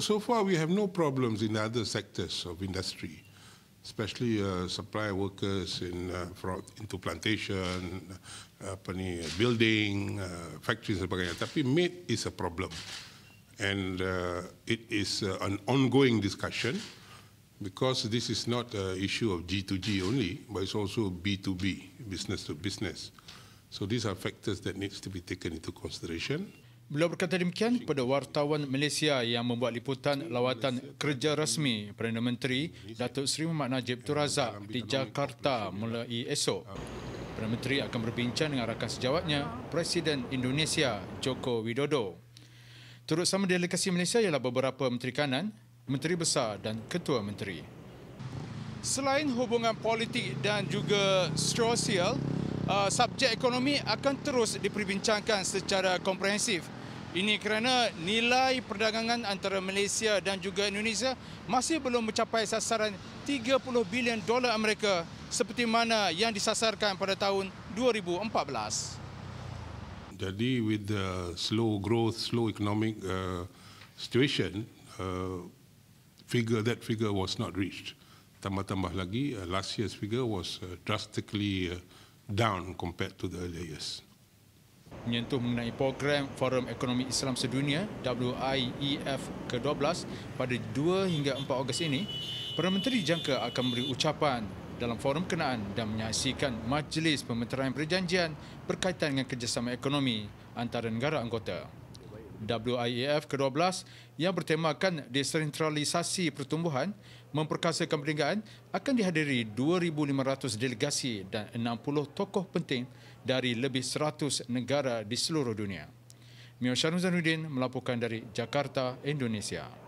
So far, we have no problems in other sectors of industry, especially uh, supply workers in, uh, into plantation, uh, uh, building, uh, factories and sebagainya. Tapi meat is a problem. And uh, it is uh, an ongoing discussion because this is not an issue of G2G only, but it's also B2B, business to business. So these are factors that needs to be taken into consideration. Beliau berkata demikian kepada wartawan Malaysia yang membuat liputan lawatan kerja rasmi Perdana Menteri Datuk Seri Muhammad Najib Tun Razak di Jakarta mulai esok. Perdana Menteri akan berbincang dengan rakan sejawatnya, Presiden Indonesia Joko Widodo. Turut sama delegasi Malaysia ialah beberapa Menteri Kanan, Menteri Besar dan Ketua Menteri. Selain hubungan politik dan juga sosial, uh, subjek ekonomi akan terus diperbincangkan secara komprehensif. Ini kerana nilai perdagangan antara Malaysia dan juga Indonesia masih belum mencapai sasaran 30 bilion dolar Amerika seperti mana yang disasarkan pada tahun 2014. Jadi with the slow growth, slow economic uh, situation, uh, figure that figure was not reached. Tambah-tambah lagi, uh, last year's figure was uh, drastically uh, down compared to the earlier years menyentuh mengenai program Forum Ekonomi Islam Sedunia WIEF ke-12 pada 2 hingga 4 Ogos ini, Perdana Menteri jangka akan memberi ucapan dalam forum kenaan dan menyaksikan majlis pementeraan perjanjian berkaitan dengan kerjasama ekonomi antara negara anggota. WIAF ke-12 yang bertemakan desentralisasi pertumbuhan memperkasakan perniagaan akan dihadiri 2,500 delegasi dan 60 tokoh penting dari lebih 100 negara di seluruh dunia. Mio Sharun Zanuddin melaporkan dari Jakarta, Indonesia.